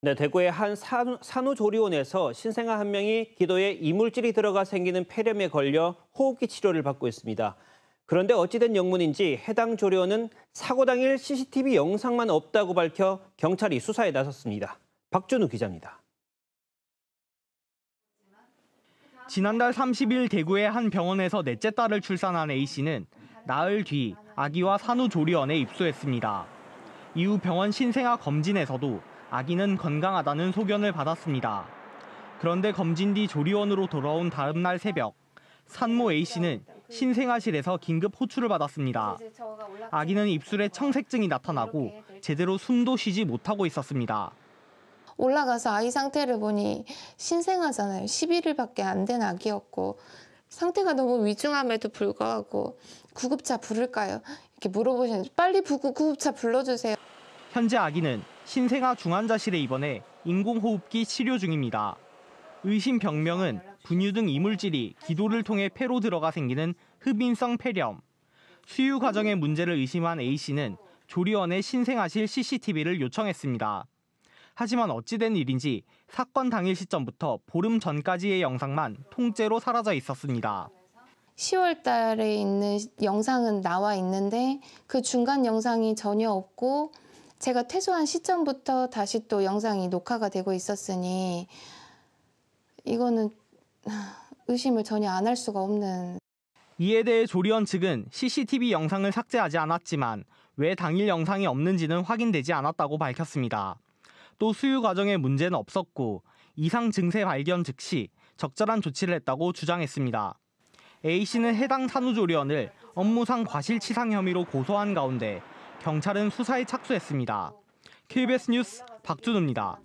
네, 대구의 한 산후조리원에서 신생아 한 명이 기도에 이물질이 들어가 생기는 폐렴에 걸려 호흡기 치료를 받고 있습니다. 그런데 어찌된 영문인지 해당 조리원은 사고 당일 CCTV 영상만 없다고 밝혀 경찰이 수사에 나섰습니다. 박준우 기자입니다. 지난달 30일 대구의 한 병원에서 넷째 딸을 출산한 A씨는 나흘 뒤 아기와 산후조리원에 입소했습니다. 이후 병원 신생아 검진에서도 아기는 건강하다는 소견을 받았습니다. 그런데 검진 뒤 조리원으로 돌아온 다음 날 새벽 산모 A씨는 신생아실에서 긴급 호출을 받았습니다. 아기는 입술에 청색증이 나타나고 제대로 숨도 쉬지 못하고 있었습니다. 올라가서 아이 상태를 보니 신생아잖아요. 11일밖에 안 된 아기였고 상태가 너무 위중함에도 불구하고 구급차 부를까요? 이렇게 물어보시는데 빨리 구급차 불러주세요. 현재 아기는 신생아 중환자실에 입원해 인공호흡기 치료 중입니다. 의심 병명은 분유 등 이물질이 기도를 통해 폐로 들어가 생기는 흡인성 폐렴. 수유 과정의 문제를 의심한 A씨는 조리원에 신생아실 CCTV를 요청했습니다. 하지만 어찌된 일인지 사건 당일 시점부터 보름 전까지의 영상만 통째로 사라져 있었습니다. 10월 달에 있는 영상은 나와 있는데 그 중간 영상이 전혀 없고 제가 퇴소한 시점부터 다시 또 영상이 녹화가 되고 있었으니 이거는 의심을 전혀 안 할 수가 없는 이에 대해 조리원 측은 CCTV 영상을 삭제하지 않았지만 왜 당일 영상이 없는지는 확인되지 않았다고 밝혔습니다. 또 수유 과정에 문제는 없었고 이상 증세 발견 즉시 적절한 조치를 했다고 주장했습니다. A씨는 해당 산후조리원을 업무상 과실치상 혐의로 고소한 가운데 경찰은 수사에 착수했습니다. KBS 뉴스 박준우입니다.